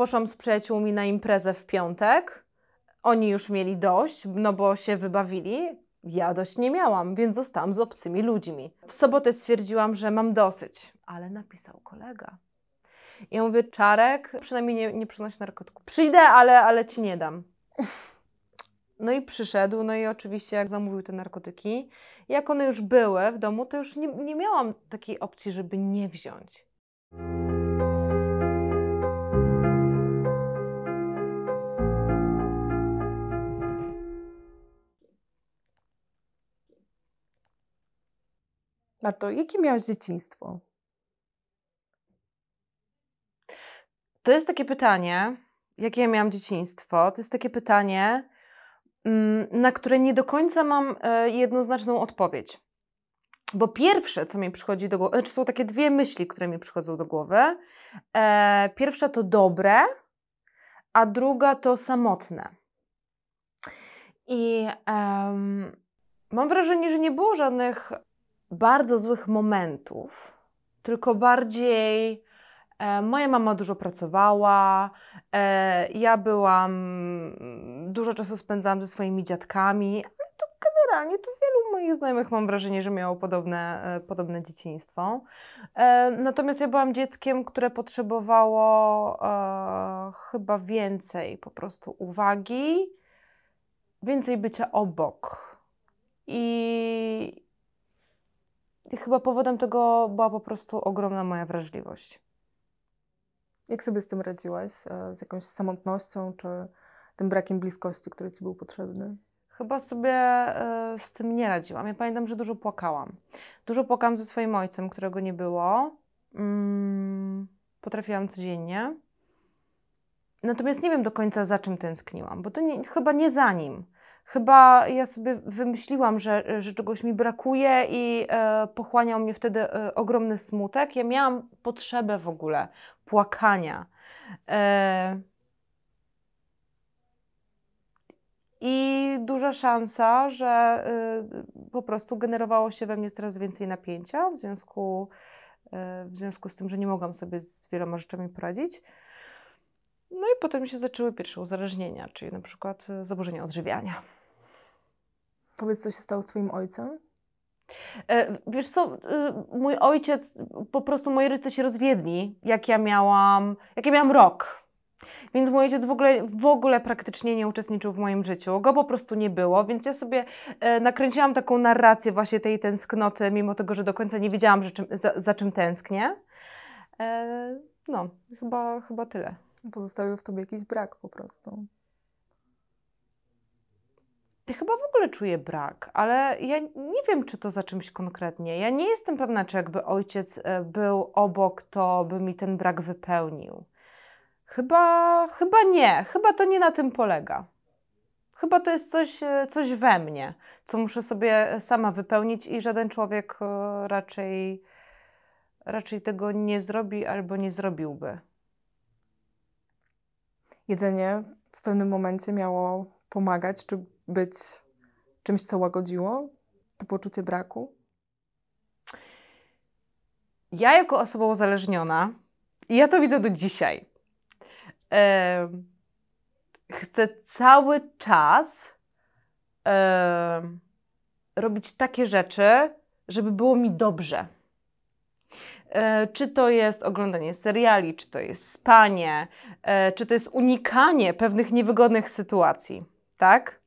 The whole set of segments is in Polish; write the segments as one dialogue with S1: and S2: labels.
S1: poszłam z przyjaciółmi na imprezę w piątek. Oni już mieli dość, no bo się wybawili. Ja dość nie miałam, więc zostałam z obcymi ludźmi. W sobotę stwierdziłam, że mam dosyć, ale napisał kolega. I ja mówię, Czarek, przynajmniej nie, nie przynosi narkotyków. Przyjdę, ale, ale ci nie dam. No i przyszedł, no i oczywiście jak zamówił te narkotyki, jak one już były w domu, to już nie, nie miałam takiej opcji, żeby nie wziąć. to, jakie miałeś dzieciństwo? To jest takie pytanie, jakie ja miałam dzieciństwo. To jest takie pytanie, mm, na które nie do końca mam e, jednoznaczną odpowiedź. Bo pierwsze, co mi przychodzi do głowy, czy znaczy są takie dwie myśli, które mi przychodzą do głowy. E, pierwsza to dobre, a druga to samotne. I um, mam wrażenie, że nie było żadnych bardzo złych momentów, tylko bardziej e, moja mama dużo pracowała, e, ja byłam, mm, dużo czasu spędzałam ze swoimi dziadkami, ale to generalnie to wielu moich znajomych mam wrażenie, że miało podobne, e, podobne dzieciństwo. E, natomiast ja byłam dzieckiem, które potrzebowało e, chyba więcej po prostu uwagi, więcej bycia obok. I, i chyba powodem tego była po prostu ogromna moja wrażliwość. Jak sobie z tym radziłaś?
S2: E, z jakąś samotnością czy tym brakiem bliskości, który ci był potrzebny?
S1: Chyba sobie e, z tym nie radziłam. Ja pamiętam, że dużo płakałam. Dużo płakałam ze swoim ojcem, którego nie było. Mm, potrafiłam codziennie. Natomiast nie wiem do końca, za czym tęskniłam, bo to nie, chyba nie za nim chyba ja sobie wymyśliłam, że, że czegoś mi brakuje i e, pochłaniał mnie wtedy e, ogromny smutek. Ja miałam potrzebę w ogóle płakania. E, I duża szansa, że e, po prostu generowało się we mnie coraz więcej napięcia w związku, e, w związku z tym, że nie mogłam sobie z wieloma rzeczami poradzić. No i potem się zaczęły pierwsze uzależnienia, czyli na przykład e, zaburzenia odżywiania. Powiedz, co się stało z Twoim ojcem? E, wiesz co, e, mój ojciec, po prostu moi rodzice się rozwiedli, jak ja miałam, jak ja miałam rok. Więc mój ojciec w ogóle, w ogóle praktycznie nie uczestniczył w moim życiu. Go po prostu nie było, więc ja sobie nakręciłam taką narrację właśnie tej tęsknoty, mimo tego, że do końca nie wiedziałam, czym, za, za, czym tęsknię. no, chyba, chyba tyle. Pozostawił w tobie jakiś brak po prostu. Ja chyba w ogóle czuję brak, ale ja nie wiem, czy to za czymś konkretnie. Ja nie jestem pewna, czy jakby ojciec e, był obok, to by mi ten brak wypełnił. Chyba, chyba nie, chyba to nie na tym polega. Chyba to jest coś, e, coś we mnie, co muszę sobie sama wypełnić i żaden człowiek e, raczej, raczej tego nie zrobi albo nie zrobiłby
S2: jedzenie w pewnym momencie miało pomagać, czy być czymś, co łagodziło to poczucie braku?
S1: Ja, jako osoba uzależniona, i ja to widzę do dzisiaj, chcę cały czas robić takie rzeczy, żeby było mi dobrze E, czy to jest oglądanie seriali, czy to jest spanie, e, czy to jest unikanie pewnych niewygodnych sytuacji, tak?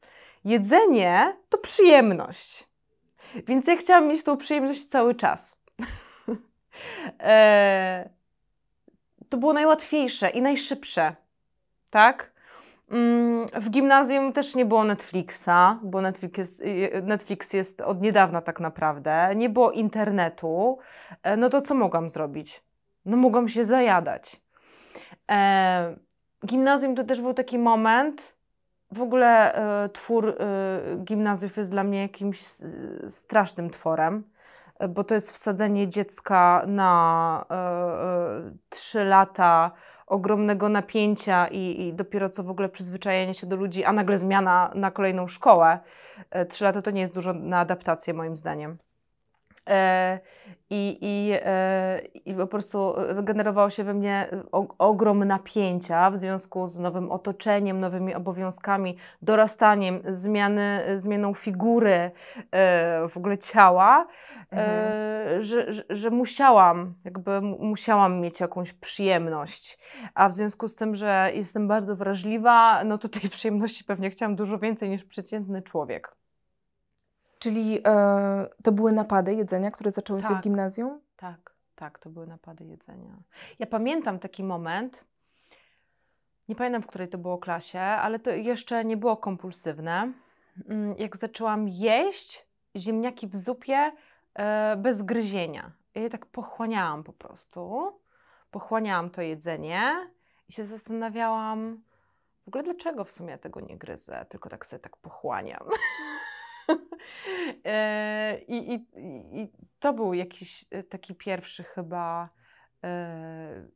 S1: Jedzenie to przyjemność. Więc ja chciałam mieć tą przyjemność cały czas. E, to było najłatwiejsze i najszybsze, tak? Mm, w gimnazjum też nie było Netflixa, bo Netflix jest, y, y, Netflix jest od niedawna tak naprawdę. Nie było internetu. E, no to co mogłam zrobić? No mogłam się zajadać. E, gimnazjum to też był taki moment. W ogóle e, twór e, gimnazjów jest dla mnie jakimś strasznym tworem, e, bo to jest wsadzenie dziecka na e, trzy lata ogromnego napięcia i, i, dopiero co w ogóle przyzwyczajenie się do ludzi, a nagle zmiana na kolejną szkołę. E, trzy lata to nie jest dużo na adaptację, moim zdaniem. E, I, i, e, I po prostu e, wygenerowało się we mnie ogrom napięcia w związku z nowym otoczeniem, nowymi obowiązkami, dorastaniem, zmiany, zmianą figury w ogóle ciała, mhm. że, że, że musiałam, jakby musiałam mieć jakąś przyjemność. A w związku z tym, że jestem bardzo wrażliwa, no to tej przyjemności pewnie chciałam dużo więcej niż przeciętny człowiek.
S2: Czyli e, to były napady jedzenia, które zaczęły tak. się w tak. gimnazjum?
S1: Tak, tak, to były napady jedzenia. Ja pamiętam taki moment, nie pamiętam w której to było klasie, ale to jeszcze nie było kompulsywne. Mm, jak zaczęłam jeść ziemniaki w zupie e, bez gryzienia. Ja je tak pochłaniałam po prostu. Pochłaniałam to jedzenie i się zastanawiałam, w ogóle dlaczego w sumie tego nie gryzę, tylko tak sobie tak pochłaniam. E, I, i, I to był jakiś e, taki pierwszy chyba e,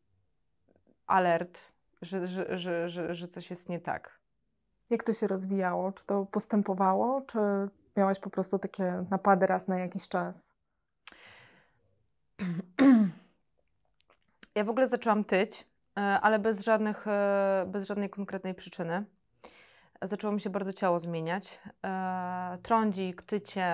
S1: alert, że, że, że, że, że coś jest nie tak.
S2: Jak to się rozwijało? Czy to postępowało, czy miałaś po prostu takie napady raz na jakiś czas?
S1: Ja w ogóle zaczęłam tyć, ale bez, żadnych, bez żadnej konkretnej przyczyny zaczęło mi się bardzo ciało zmieniać. E, trądzik, tycie,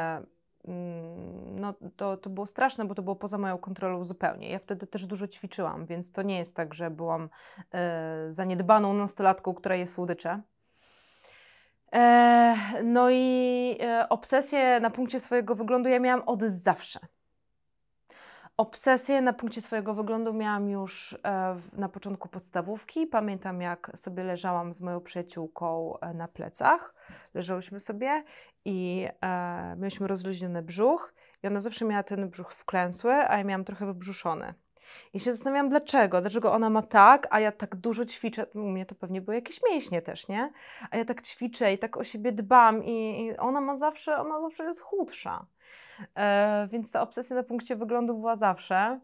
S1: mm, no to, to było straszne, bo to było poza moją kontrolą zupełnie. Ja wtedy też dużo ćwiczyłam, więc to nie jest tak, że byłam e, zaniedbaną nastolatką, która je słodycze. E, no i e, obsesję na punkcie swojego wyglądu ja miałam od zawsze. Obsesję na punkcie swojego wyglądu miałam już e, na początku podstawówki. Pamiętam, jak sobie leżałam z moją przyjaciółką e, na plecach. Leżałyśmy sobie i e, mieliśmy rozluźniony brzuch. I ona zawsze miała ten brzuch wklęsły, a ja miałam trochę wybrzuszony. I się zastanawiam, dlaczego? Dlaczego ona ma tak, a ja tak dużo ćwiczę? U mnie to pewnie były jakieś mięśnie też, nie? A ja tak ćwiczę i tak o siebie dbam, i, i ona ma zawsze, ona zawsze jest chudsza. E, więc ta obsesja na punkcie wyglądu była zawsze.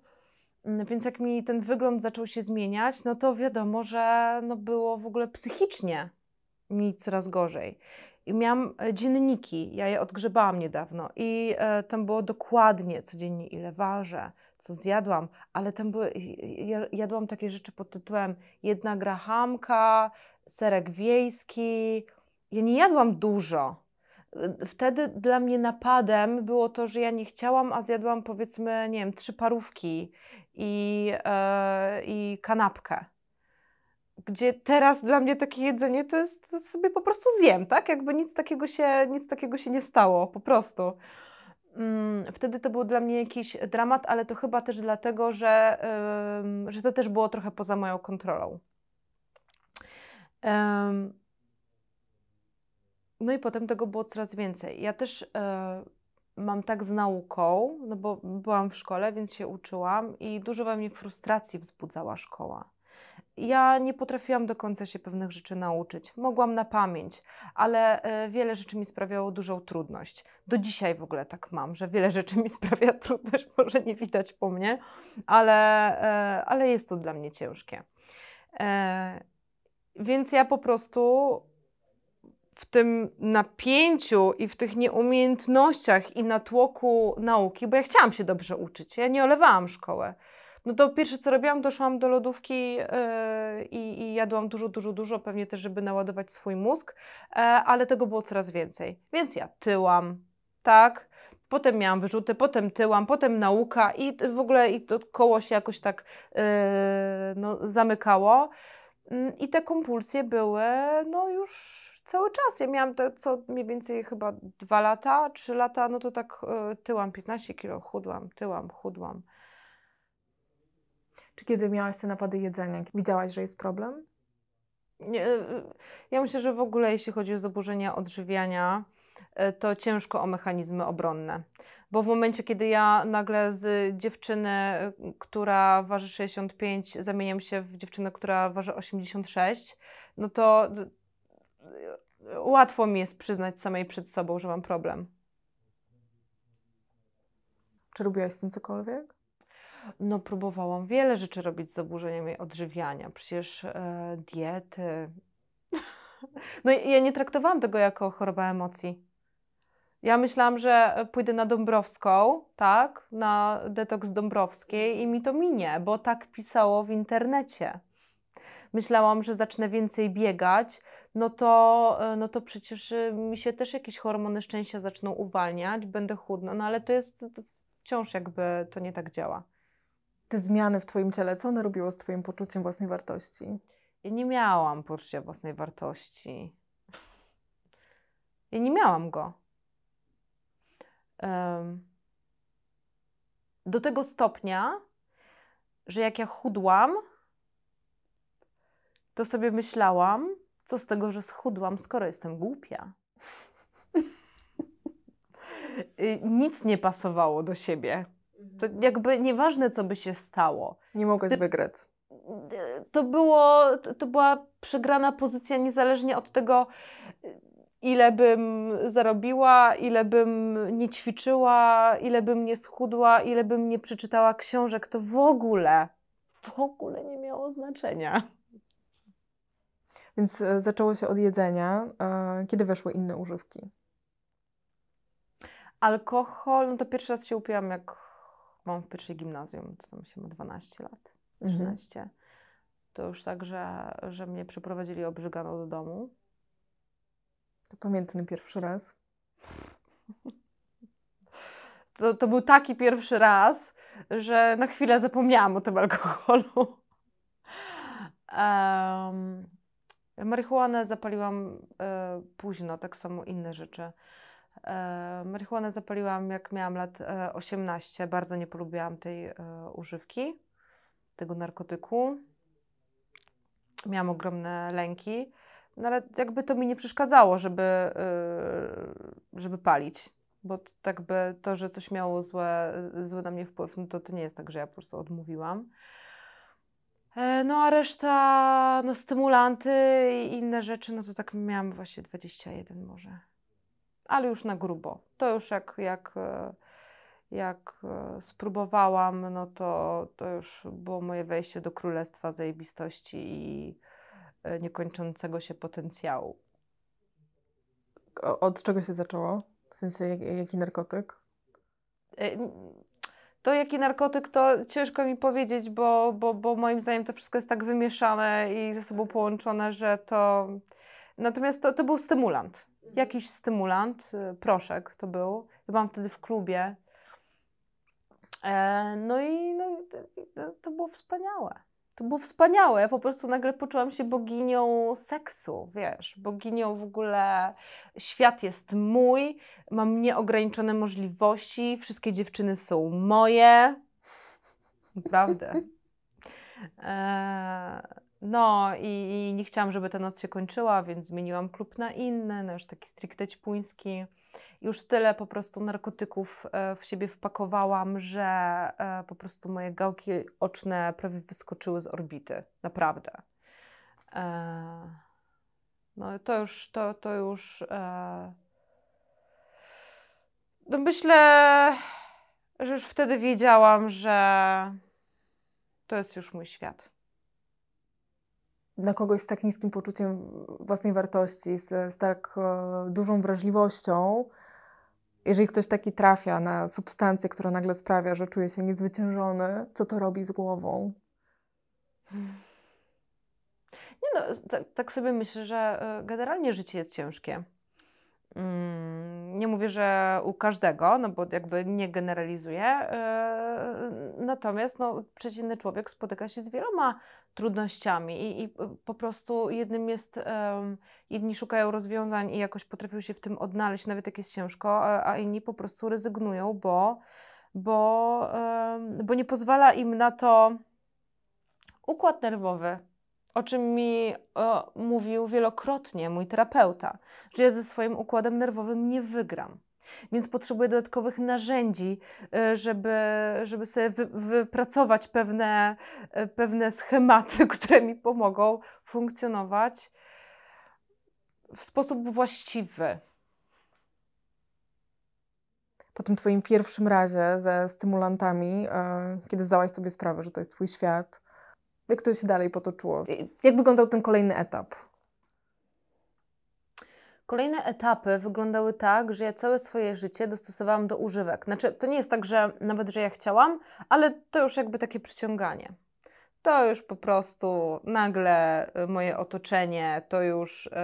S1: Mm, więc jak mi ten wygląd zaczął się zmieniać, no to wiadomo, że no było w ogóle psychicznie mi coraz gorzej. I miałam e, dzienniki, ja je odgrzebałam niedawno i e, tam było dokładnie codziennie ile ważę, co zjadłam, ale tam były, jadłam takie rzeczy pod tytułem jedna grahamka, serek wiejski. Ja nie jadłam dużo, wtedy dla mnie napadem było to, że ja nie chciałam, a zjadłam powiedzmy, nie wiem, trzy parówki i, yy, i kanapkę. Gdzie teraz dla mnie takie jedzenie to jest to sobie po prostu zjem, tak? Jakby nic takiego się, nic takiego się nie stało, po prostu. Mm, wtedy to był dla mnie jakiś dramat, ale to chyba też dlatego, że, że to też było trochę poza moją kontrolą. No i potem tego było coraz więcej. Ja też e, mam tak z nauką, no bo byłam w szkole, więc się uczyłam i dużo we mnie frustracji wzbudzała szkoła. Ja nie potrafiłam do końca się pewnych rzeczy nauczyć. Mogłam na pamięć, ale e, wiele rzeczy mi sprawiało dużą trudność. Do dzisiaj w ogóle tak mam, że wiele rzeczy mi sprawia trudność, może nie widać po mnie, ale, e, ale jest to dla mnie ciężkie. Więc ja po prostu w tym napięciu i w tych nieumiejętnościach i natłoku nauki, bo ja chciałam się dobrze uczyć, ja nie olewałam szkołę. No to pierwsze co robiłam, doszłam do lodówki yy, i jadłam dużo, dużo, dużo, pewnie też, żeby naładować swój mózg, yy, ale tego było coraz więcej. Więc ja tyłam, tak? Potem miałam wyrzuty, potem tyłam, potem nauka i w ogóle i to koło się jakoś tak yy, no, zamykało. Mm, I te kompulsje były no już cały czas. Ja miałam to co mniej więcej chyba dwa lata, trzy lata, no to tak y, tyłam 15 kilo, chudłam, tyłam, chudłam.
S2: Czy kiedy miałaś te napady jedzenia, widziałaś, że jest problem?
S1: Nie, e, ja myślę, że w ogóle jeśli chodzi o zaburzenia odżywiania, e, to ciężko o mechanizmy obronne. Bo w momencie, kiedy ja nagle z dziewczyny, która waży 65, zamieniam się w dziewczynę, która waży 86, no to łatwo mi jest przyznać samej przed sobą, że mam problem. Czy robiłaś z tym cokolwiek? No, próbowałam wiele rzeczy robić z zaburzeniem odżywiania, przecież e, diety. no, ja nie traktowałam tego jako choroba emocji. Ja myślałam, że pójdę na Dąbrowską, tak, na detoks Dąbrowskiej i mi to minie, bo tak pisało w internecie myślałam, że zacznę więcej biegać, no to, e, no to przecież e, mi się też jakieś hormony szczęścia zaczną uwalniać, będę chudna, no ale to jest wciąż jakby to nie tak działa. Te
S2: zmiany w Twoim ciele, co one robiło z Twoim poczuciem własnej wartości?
S1: Ja nie miałam poczucia własnej wartości. Ja nie miałam go. do tego stopnia, że jak ja chudłam, to sobie myślałam, co z tego, że schudłam, skoro jestem głupia. Nic nie pasowało do siebie. To mhm. jakby nieważne, co by się stało. Nie mogłeś wygrać. To, było, to była przegrana pozycja niezależnie od tego, ile bym zarobiła, ile bym nie ćwiczyła, ile bym nie schudła, ile bym nie przeczytała książek. To w ogóle, w ogóle nie miało znaczenia.
S2: Więc e, zaczęło się od jedzenia, e, kiedy weszły inne używki.
S1: Alkohol, no to pierwszy raz się upiłam, jak mam w pierwszej gimnazjum, to tam się ma 12 lat, 13. Mhm. To już tak, że, że mnie przeprowadzili obrzygano do domu.
S2: To pamiętny pierwszy raz.
S1: To, to był taki pierwszy raz, że na chwilę zapomniałam o tym alkoholu. Um, Marihuanę zapaliłam e, późno, tak samo inne rzeczy. E, marihuanę zapaliłam jak miałam lat e, 18. Bardzo nie polubiłam tej e, używki, tego narkotyku. Miałam ogromne lęki, no ale jakby to mi nie przeszkadzało, żeby, e, żeby palić. Bo tak by to, że coś miało złe, e, zły na mnie wpływ, no to, to nie jest tak, że ja po prostu odmówiłam. E, no a reszta, no stymulanty i inne rzeczy, no to tak miałam właśnie 21 może. Ale już na grubo. To już jak, jak, e, jak e, spróbowałam, no to, to już było moje wejście do królestwa zajebistości i niekończącego się potencjału.
S2: Od czego się zaczęło? W sensie, jaki narkotyk?
S1: To jaki narkotyk, to ciężko mi powiedzieć, bo, bo, bo moim zdaniem to wszystko jest tak wymieszane i ze sobą połączone, że to. Natomiast to, to był stymulant. Mhm. Jakiś stymulant, y, proszek to był. Byłam wtedy w klubie. E, no i no, to było wspaniałe. To było wspaniałe, po prostu nagle poczułam się boginią seksu, wiesz, boginią w ogóle, świat jest mój, mam nieograniczone możliwości, wszystkie dziewczyny są moje. Naprawdę. E, no i, i, nie chciałam, żeby ta noc się kończyła, więc zmieniłam klub na inny, no już taki stricte ćpuński już tyle po prostu narkotyków e, w siebie wpakowałam, że e, po prostu moje gałki oczne prawie wyskoczyły z orbity. Naprawdę. E, no to już, to, to już. No myślę, że już wtedy wiedziałam, że to jest już mój świat dla kogoś z tak
S2: niskim poczuciem własnej wartości, z, z tak e, dużą wrażliwością, jeżeli ktoś taki trafia na substancję, która nagle sprawia, że czuje się niezwyciężony, co to robi z głową?
S1: Hmm. Nie no, tak, tak sobie myślę, że y, generalnie życie jest ciężkie. Mm, nie mówię, że u każdego, no bo jakby nie generalizuję. E, natomiast no, przeciętny człowiek spotyka się z wieloma trudnościami i, i po prostu jednym jest, jedni szukają rozwiązań i jakoś potrafią się w tym odnaleźć, nawet jak jest ciężko, a, inni po prostu rezygnują, bo, bo, bo nie pozwala im na to układ nerwowy, o czym mi o, mówił wielokrotnie mój terapeuta, że ja ze swoim układem nerwowym nie wygram. Więc potrzebuję dodatkowych narzędzi, y, żeby, żeby sobie wy, wypracować pewne, y, pewne schematy, które mi pomogą funkcjonować w sposób właściwy.
S2: Po tym Twoim pierwszym razie ze stymulantami, y, kiedy zdałaś sobie sprawę, że to jest Twój świat, jak to się dalej potoczyło? Jak wyglądał ten kolejny
S1: etap? Kolejne etapy wyglądały tak, że ja całe swoje życie dostosowałam do używek. Znaczy, to nie jest tak, że nawet, że ja chciałam, ale to już jakby takie przyciąganie. To już po prostu nagle y, moje otoczenie, to już y, y,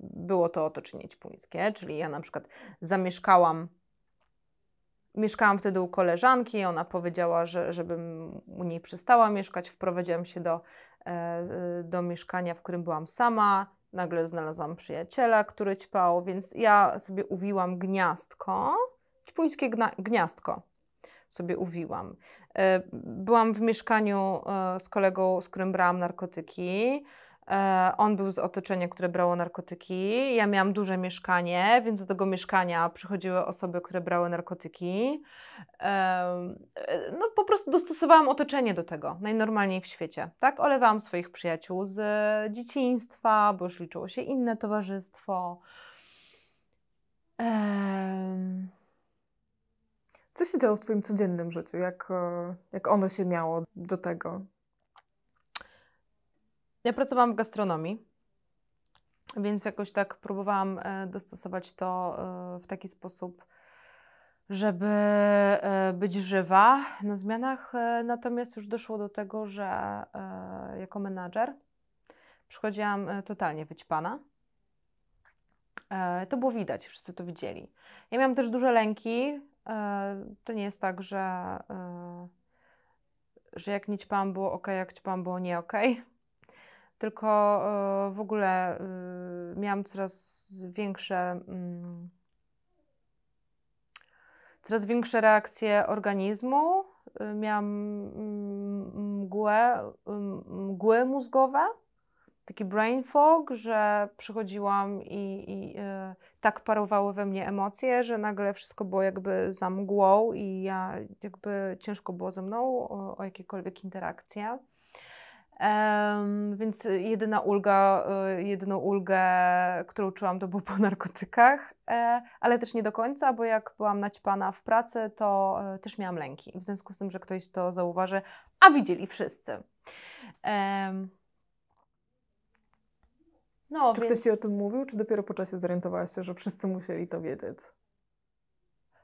S1: było to otoczenie ćpuńskie, czyli ja na przykład zamieszkałam Mieszkałam wtedy u koleżanki, ona powiedziała, że żebym u niej przestała mieszkać. Wprowadziłam się do, e, e, do mieszkania, w którym byłam sama. Nagle znalazłam przyjaciela, który ćpał, więc ja sobie uwiłam gniazdko, ćpuńskie gniazdko sobie uwiłam. E, byłam w mieszkaniu z kolegą, z którym brałam narkotyki. E, on był z otoczenia, które brało narkotyki. Ja miałam duże mieszkanie, więc do tego mieszkania przychodziły osoby, które brały narkotyki. E, no po prostu dostosowałam otoczenie do tego, najnormalniej w świecie. Tak, olewałam swoich przyjaciół z e, dzieciństwa, bo już liczyło się inne towarzystwo. Co się działo w Twoim codziennym życiu? Jak,
S2: jak ono się miało do tego?
S1: Ja pracowałam w gastronomii, więc jakoś tak próbowałam e, dostosować to e, w taki sposób, żeby e, być żywa na zmianach. Natomiast już doszło do tego, że jako menadżer przychodziłam totalnie wyćpana. To było widać, wszyscy to widzieli. Ja miałam też duże lęki. To nie jest tak, że, że jak nie pan było ok, jak pan było nie ok tylko e, w ogóle y, miałam coraz większe mm, coraz większe reakcje organizmu. Y, miałam mm, mgłę, y, mgły mózgowe, taki brain fog, że przychodziłam i, i tak parowały we mnie emocje, że nagle wszystko było jakby za mgłą i ja jakby ciężko było ze mną o, o jakiekolwiek interakcje. Um, więc jedyna ulga, y, jedyną ulgę, którą czułam, to było po narkotykach, e, ale też nie do końca, bo jak byłam naćpana w pracy, to e, też miałam lęki. W związku z tym, że ktoś to zauważy, a widzieli wszyscy.
S2: no, czy więc... ktoś ci o tym mówił, czy dopiero po czasie zorientowałaś się, że wszyscy musieli to wiedzieć?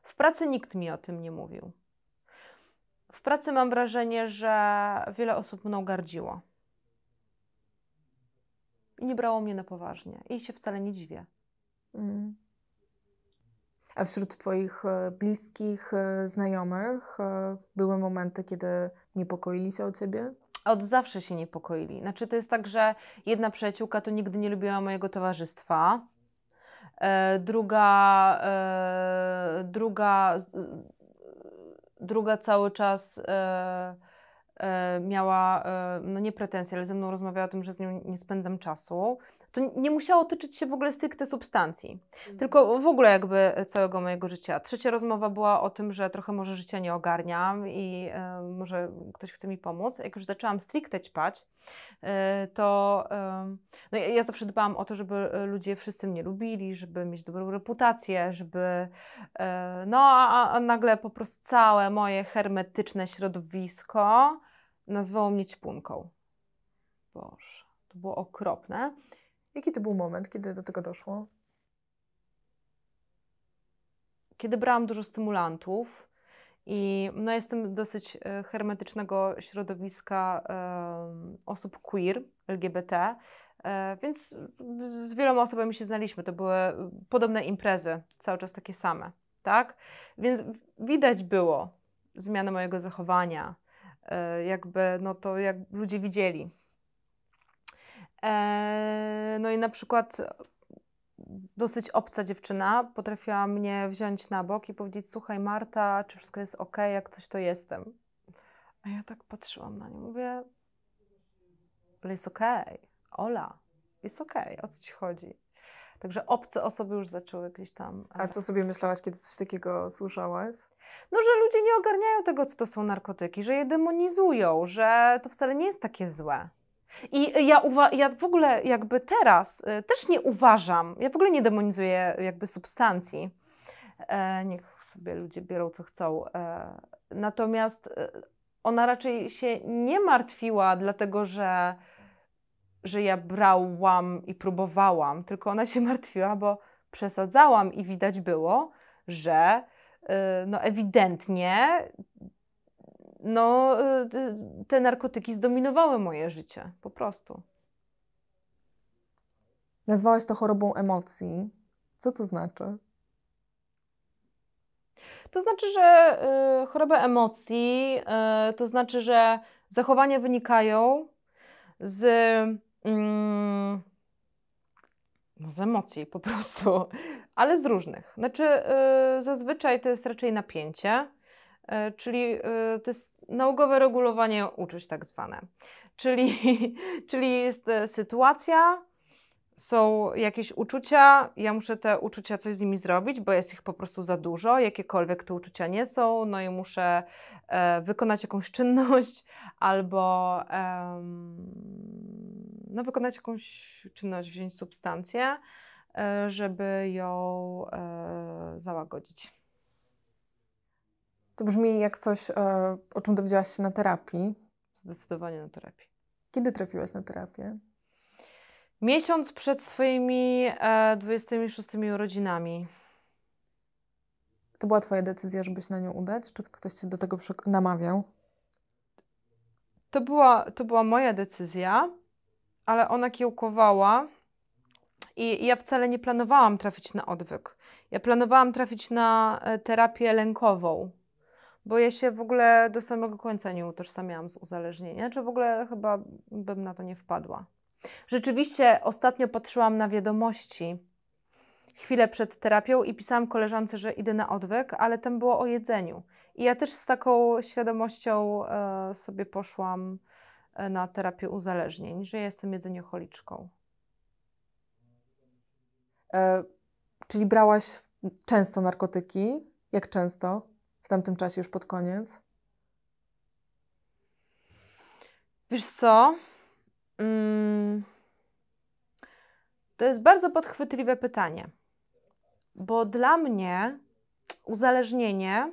S1: W pracy nikt mi o tym nie mówił w pracy mam wrażenie, że wiele osób mną gardziło. I nie brało mnie na poważnie. I się wcale nie dziwię. Mm.
S2: A wśród Twoich e, bliskich, e, znajomych e, były momenty, kiedy
S1: niepokoili się o Ciebie? Od zawsze się niepokoili. Znaczy, to jest tak, że jedna przyjaciółka to nigdy nie lubiła mojego towarzystwa. Druga, druga druga cały czas e, e, miała, e, no nie pretensje, ale ze mną rozmawiała o tym, że z nią nie spędzam czasu to nie musiało tyczyć się w ogóle stricte substancji, mhm. tylko w ogóle jakby całego mojego życia. Trzecia rozmowa była o tym, że trochę może życia nie ogarniam i e, może ktoś chce mi pomóc. Jak już zaczęłam stricte ćpać, y, to e, no, ja, ja, zawsze dbałam o to, żeby ludzie wszyscy mnie lubili, żeby mieć dobrą reputację, żeby no a, a nagle po prostu całe moje hermetyczne środowisko nazwało mnie ćpunką. Boże, to było okropne. Jaki to był moment, kiedy do tego doszło? Kiedy brałam dużo stymulantów i no, jestem dosyć e, hermetycznego środowiska e, osób queer, LGBT, e, więc z wieloma osobami się znaliśmy. To były podobne imprezy, cały czas takie same, tak? Więc widać było zmianę mojego zachowania, jakby no to jak ludzie widzieli, Eee, no i na przykład dosyć obca dziewczyna potrafiła mnie wziąć na bok i powiedzieć: Słuchaj, Marta, czy wszystko jest ok, jak coś to jestem. A ja tak patrzyłam na nią, mówię: Ale jest ok, Ola, jest ok, o co ci chodzi? Także obce osoby już zaczęły gdzieś tam. E, A co sobie myślałaś, kiedy coś takiego słyszałaś? No, że ludzie nie ogarniają tego, co to są narkotyki, że je demonizują, że to wcale nie jest takie złe. I ja, ja w ogóle jakby teraz y, też nie uważam, ja w ogóle nie demonizuję jakby substancji. E, niech sobie ludzie biorą co chcą. E, natomiast y, ona raczej się nie martwiła, dlatego że, że ja brałam i próbowałam, tylko ona się martwiła, bo przesadzałam i widać było, że y, no ewidentnie no, y, y, te narkotyki zdominowały moje życie, po prostu.
S2: Nazwałaś to chorobą emocji. Co to znaczy?
S1: To znaczy, że y, choroba emocji, y, to znaczy, że zachowania wynikają z, y, no z emocji po prostu, ale z różnych. Znaczy, y, zazwyczaj to jest raczej napięcie E, czyli e, to jest naukowe regulowanie uczuć tak zwane. Czyli, czyli jest e, sytuacja, są jakieś uczucia, ja muszę te uczucia coś z nimi zrobić, bo jest ich po prostu za dużo, jakiekolwiek te uczucia nie są, no i muszę e, wykonać jakąś czynność albo e, no, wykonać jakąś czynność, wziąć substancję, e, żeby ją załagodzić.
S2: To brzmi jak coś, e, o czym dowiedziałaś się na
S1: terapii. Zdecydowanie na terapii.
S2: Kiedy trafiłaś na
S1: terapię? Miesiąc przed swoimi e, 26 urodzinami.
S2: To była Twoja decyzja, żeby się na nią udać? Czy ktoś Cię do tego namawiał?
S1: To była, to była moja decyzja, ale ona kiełkowała i, i ja wcale nie planowałam trafić na odwyk. Ja planowałam trafić na e, terapię lękową bo ja się w ogóle do samego końca nie utożsamiałam z uzależnieniem, czy w ogóle chyba bym na to nie wpadła. Rzeczywiście ostatnio patrzyłam na wiadomości chwilę przed terapią i pisałam koleżance, że idę na odwyk, ale tam było o jedzeniu. I ja też z taką świadomością e, sobie poszłam e, na terapię uzależnień, że ja jestem jedzeniocholiczką. E,
S2: czyli brałaś często narkotyki? Jak często? tamtym czasie już pod koniec?
S1: Wiesz co? Mm, to jest bardzo podchwytliwe pytanie, bo dla mnie uzależnienie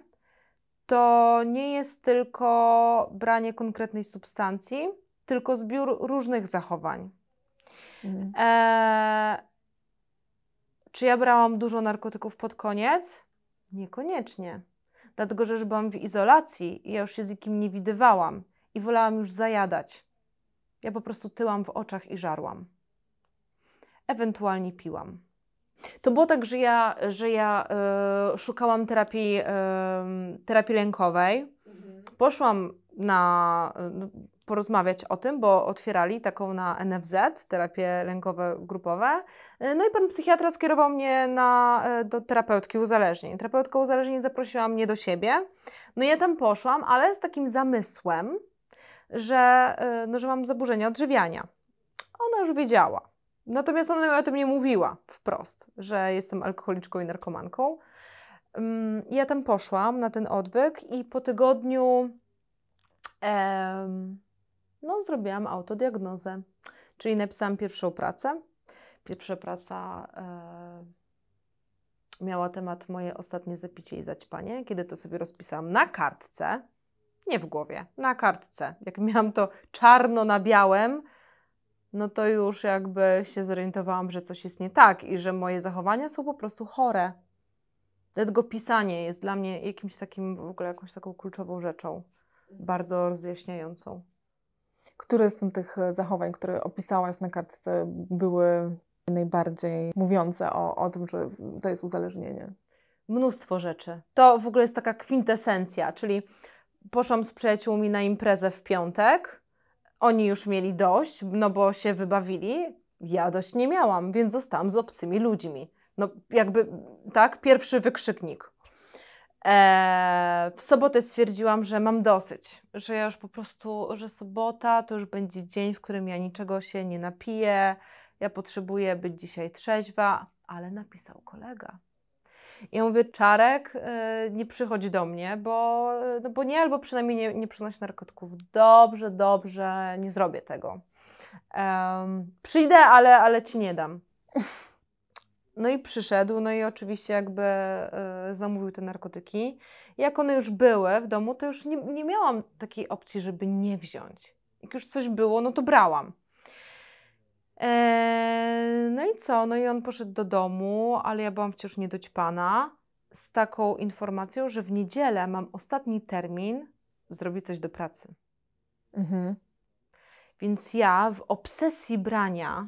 S1: to nie jest tylko branie konkretnej substancji, tylko zbiór różnych zachowań. Mhm. Eee, czy ja brałam dużo narkotyków pod koniec? Niekoniecznie dlatego że już byłam w izolacji i ja już się z nikim nie widywałam i wolałam już zajadać. Ja po prostu tyłam w oczach i żarłam. Ewentualnie piłam. To było tak, że ja, że ja y, szukałam terapii, y, terapii lękowej. Mhm. Poszłam na. Y, porozmawiać o tym, bo otwierali taką na NFZ, terapię lękowe grupowe. E, no i pan psychiatra skierował mnie na, e, do terapeutki uzależnień. Terapeutka uzależnień zaprosiła mnie do siebie. No i ja tam poszłam, ale z takim zamysłem, że, e, no, że mam zaburzenia odżywiania. Ona już wiedziała. Natomiast ona mi o tym nie mówiła wprost, że jestem alkoholiczką i narkomanką. Mm, ja tam poszłam na ten odwyk i po tygodniu em, no, zrobiłam autodiagnozę, czyli napisałam pierwszą pracę. Pierwsza praca e, miała temat moje ostatnie zapicie i zaćpanie, kiedy to sobie rozpisałam na kartce, nie w głowie, na kartce. Jak miałam to czarno na białym, no to już jakby się zorientowałam, że coś jest nie tak i że moje zachowania są po prostu chore. Dlatego pisanie jest dla mnie jakimś takim, w ogóle jakąś taką kluczową rzeczą, bardzo rozjaśniającą.
S2: Które z tych e, zachowań, które opisałaś na kartce, były najbardziej mówiące o, o tym, że to jest uzależnienie?
S1: Mnóstwo rzeczy. To w ogóle jest taka kwintesencja, czyli poszłam z przyjaciółmi na imprezę w piątek. Oni już mieli dość, no bo się wybawili. Ja dość nie miałam, więc zostałam z obcymi ludźmi. No jakby, tak, pierwszy wykrzyknik. E, w sobotę stwierdziłam, że mam dosyć, że ja już po prostu, że sobota to już będzie dzień, w którym ja niczego się nie napiję, ja potrzebuję być dzisiaj trzeźwa, ale napisał kolega. I ja mówię, Czarek, e, nie przychodź do mnie, bo, e, no bo nie, albo przynajmniej nie, nie przynosi narkotyków. Dobrze, dobrze, nie zrobię tego. Um, przyjdę, ale, ale ci nie dam. No i przyszedł, no i oczywiście jakby e, zamówił te narkotyki. Jak one już były w domu, to już nie, nie miałam takiej opcji, żeby nie wziąć. Jak już coś było, no to brałam. Eee, no i co? No i on poszedł do domu, ale ja byłam wciąż niedoćpana z taką informacją, że w niedzielę mam ostatni termin zrobić coś do pracy. Mhm. Więc ja w obsesji brania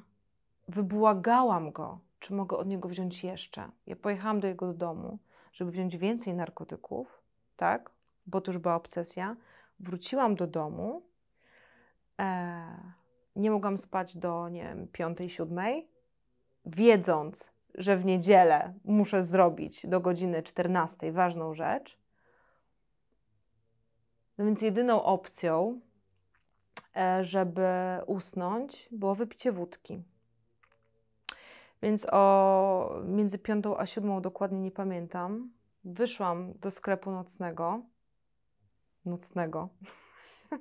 S1: wybłagałam go czy mogę od niego wziąć jeszcze. Ja pojechałam do jego domu, żeby wziąć więcej narkotyków, tak? Bo to już była obsesja. Wróciłam do domu. E, nie mogłam spać do, nie wiem, piątej, siódmej, wiedząc, że w niedzielę muszę zrobić do godziny 14 ważną rzecz. No więc jedyną opcją, e, żeby usnąć, było wypicie wódki. Więc o między piątą a siódmą dokładnie nie pamiętam. Wyszłam do sklepu nocnego. Nocnego.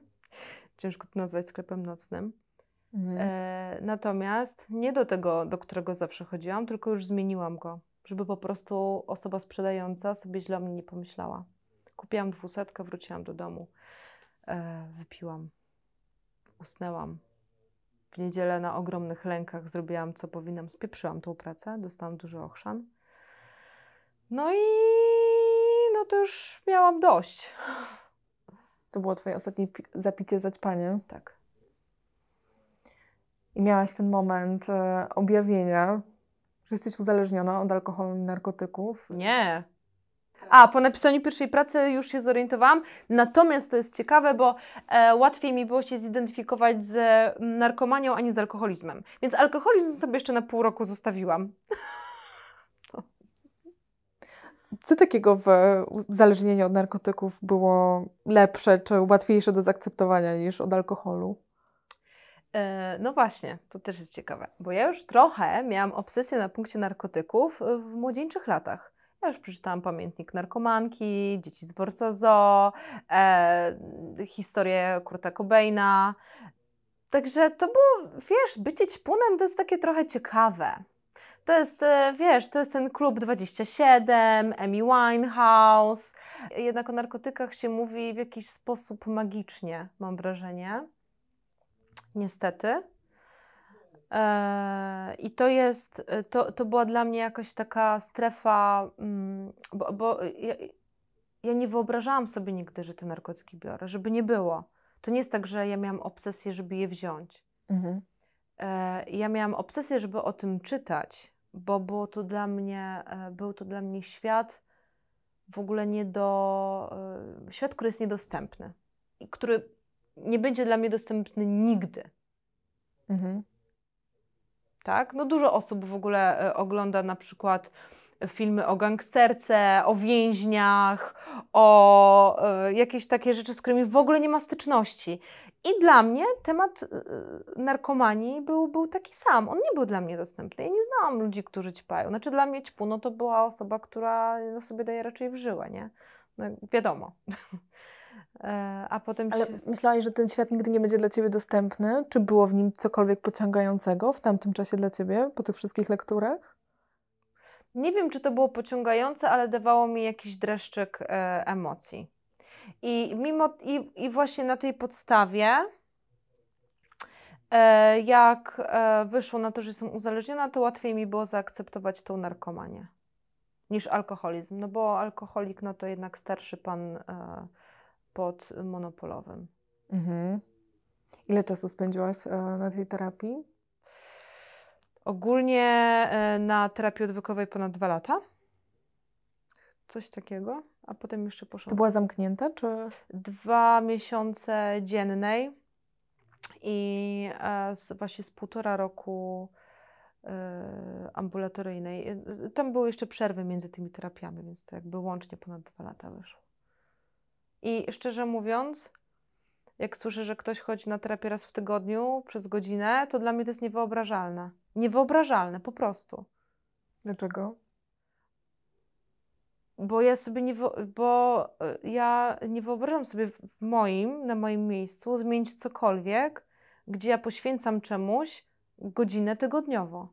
S1: Ciężko to nazwać sklepem nocnym. Mhm. E, natomiast nie do tego, do którego zawsze chodziłam, tylko już zmieniłam go, żeby po prostu osoba sprzedająca sobie źle o mnie nie pomyślała. Kupiłam dwusetkę, wróciłam do domu, e, wypiłam, usnęłam. W niedzielę na ogromnych lękach zrobiłam co powinnam, spieprzyłam tą pracę, dostałam dużo ochrzan. No i no to już miałam dość. To było twoje ostatnie
S2: zapicie zaćpanie? Tak. I miałaś ten moment e, objawienia, że jesteś uzależniona od alkoholu i narkotyków?
S1: Nie. A, po napisaniu pierwszej pracy już się zorientowałam. Natomiast to jest ciekawe, bo e, łatwiej mi było się zidentyfikować z mm, narkomanią, a nie z alkoholizmem. Więc alkoholizm sobie jeszcze na pół roku zostawiłam.
S2: Co takiego w uzależnieniu od narkotyków było lepsze czy łatwiejsze do
S1: zaakceptowania
S2: niż od alkoholu?
S1: E, no właśnie, to też jest ciekawe, bo ja już trochę miałam obsesję na punkcie narkotyków w młodzieńczych latach. Ja już przeczytałam Pamiętnik Narkomanki, Dzieci z dworca zoo, e, historię Kurta Cobaina. Także to było, wiesz, bycie ćpunem to jest takie trochę ciekawe. To jest, e, wiesz, to jest ten klub 27, Emmy Winehouse. Jednak o narkotykach się mówi w jakiś sposób magicznie, mam wrażenie. Niestety. Eee, I to jest, e, to, to była dla mnie jakaś taka strefa, mm, bo, bo ja, ja, nie wyobrażałam sobie nigdy, że te narkotyki biorę, żeby nie było. To nie jest tak, że ja miałam obsesję, żeby je wziąć. Mhm. Eee, ja miałam obsesję, żeby o tym czytać, bo było to dla mnie, e, był to dla mnie świat w ogóle nie do, e, świat, który jest niedostępny, który nie będzie dla mnie dostępny nigdy. Mhm tak? No dużo osób w ogóle e, ogląda na przykład filmy o gangsterce, o więźniach, o e, jakieś takie rzeczy, z którymi w ogóle nie ma styczności. I dla mnie temat e, narkomanii był, był taki sam. On nie był dla mnie dostępny. Ja nie znałam ludzi, którzy ćpają. Znaczy dla mnie ćpu no to była osoba, która no, sobie daje raczej w żyłę, nie? No, wiadomo. E, a potem Ale się... myślałaś,
S2: że ten świat nigdy nie będzie dla ciebie dostępny? Czy było w nim cokolwiek pociągającego w tamtym czasie dla ciebie, po tych wszystkich lekturach?
S1: Nie wiem, czy to było pociągające, ale dawało mi jakiś dreszczyk e, emocji. I, mimo, i, I właśnie na tej podstawie, e, jak e, wyszło na to, że jestem uzależniona, to łatwiej mi było zaakceptować tą narkomanię niż alkoholizm. No bo alkoholik, no to jednak starszy pan. E, pod monopolowym. Mhm. Ile czasu spędziłaś e, na tej terapii? Ogólnie e, na terapii odwykowej ponad dwa lata. Coś takiego, a potem jeszcze poszłam. To była zamknięta, czy? Dwa miesiące dziennej i e, z, właśnie z półtora roku ambulatoryjnej. Tam były jeszcze przerwy między tymi terapiami, więc to jakby łącznie ponad dwa lata wyszło. I szczerze mówiąc, jak słyszę, że ktoś chodzi na terapię raz w tygodniu przez godzinę, to dla mnie to jest niewyobrażalne. Niewyobrażalne, po prostu. Dlaczego? Bo ja sobie nie, bo y, ja nie wyobrażam sobie w moim, na moim miejscu zmienić cokolwiek, gdzie ja poświęcam czemuś godzinę tygodniowo.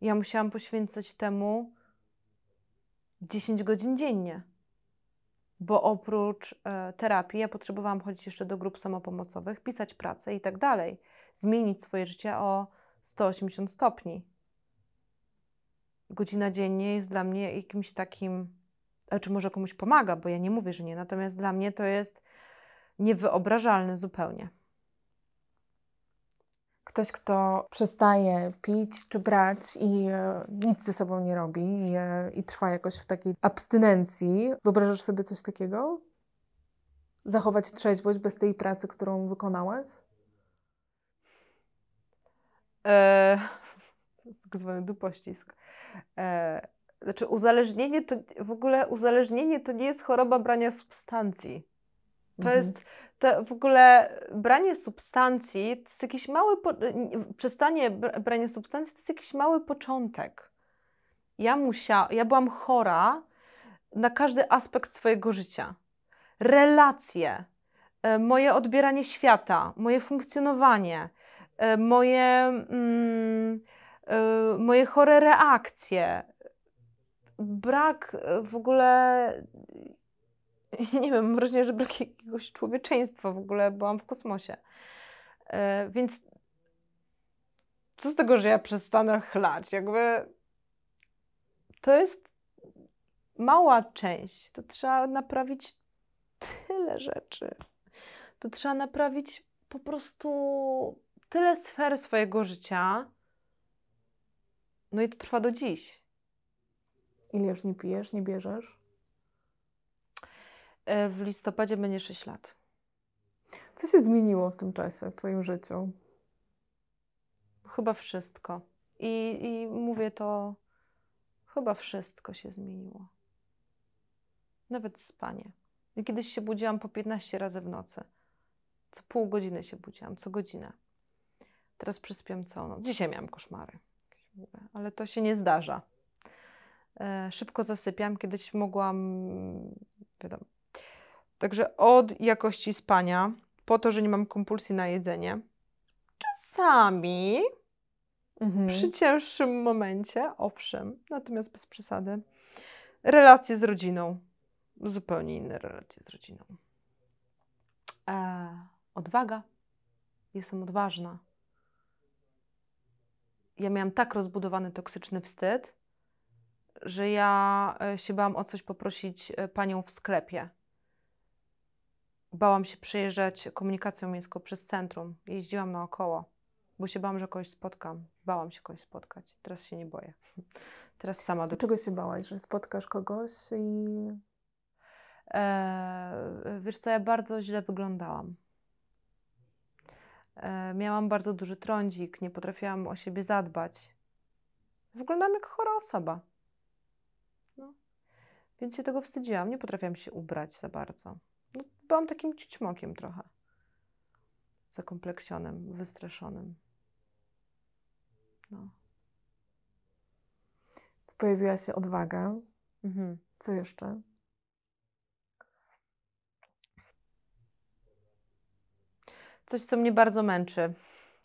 S1: Ja musiałam poświęcać temu 10 godzin dziennie bo oprócz e, terapii ja potrzebowałam chodzić jeszcze do grup samopomocowych, pisać pracę i tak dalej, zmienić swoje życie o 180 stopni. Godzina dziennie jest dla mnie jakimś takim, e, czy może komuś pomaga, bo ja nie mówię, że nie, natomiast dla mnie to jest niewyobrażalne zupełnie.
S2: Ktoś, kto przestaje pić czy brać i e, nic ze sobą nie robi i, e, i trwa jakoś w takiej abstynencji. Wyobrażasz sobie coś takiego? Zachować trzeźwość bez tej pracy,
S1: którą wykonałeś? Eee, tak zwany dupościsk. Eee, znaczy, uzależnienie to w ogóle uzależnienie to nie jest choroba brania substancji. To mhm. jest to w ogóle branie substancji to jest jakiś mały, po... Y, przestanie brania substancji to jest jakiś mały początek. Ja musiałam, ja byłam chora na każdy aspekt swojego życia. Relacje, e, moje odbieranie świata, moje funkcjonowanie, e, moje, mm, e, moje chore reakcje, brak w ogóle nie wiem, mam wrażenie, że brak jakiegoś człowieczeństwa w ogóle, byłam w kosmosie. E, więc co z tego, że ja przestanę chlać? Jakby to jest mała część. To trzeba naprawić tyle rzeczy. To trzeba naprawić po prostu tyle sfer swojego życia. No i to trwa do dziś. Ile już nie pijesz, nie bierzesz? E, w listopadzie będzie 6 lat. Co
S2: się zmieniło w tym czasie w Twoim życiu?
S1: Chyba wszystko. I, i mówię to, chyba wszystko się zmieniło. Nawet spanie. Ja kiedyś się budziłam po 15 razy w nocy. Co pół godziny się budziłam, co godzinę. Teraz przyspiam całą noc. Dzisiaj miałam koszmary, ale to się nie zdarza. E, szybko zasypiam. Kiedyś mogłam, wiadomo, Także od jakości spania, po to, że nie mam kompulsji na jedzenie, czasami mhm. przy cięższym momencie, owszem, natomiast bez przesady. Relacje z rodziną, zupełnie inne relacje z rodziną. E, odwaga. Jestem odważna. Ja miałam tak rozbudowany toksyczny wstyd, że ja e, się bałam o coś poprosić e, panią w sklepie Bałam się przejeżdżać komunikacją miejską przez centrum. Jeździłam naokoło, bo się bałam, że kogoś spotkam. Bałam się kogoś spotkać. Teraz się nie boję. Teraz sama do czego się bałaś, że spotkasz kogoś i. E, wiesz co, ja bardzo źle wyglądałam. E, miałam bardzo duży trądzik, nie potrafiłam o siebie zadbać. Wyglądam jak chora osoba. No. Więc się tego wstydziłam, nie potrafiłam się ubrać za bardzo byłam takim ciućmokiem trochę. Zakompleksionym, wystraszonym. No.
S2: Pojawiła się odwaga. Mhm. Co jeszcze?
S1: Coś, co mnie bardzo męczy,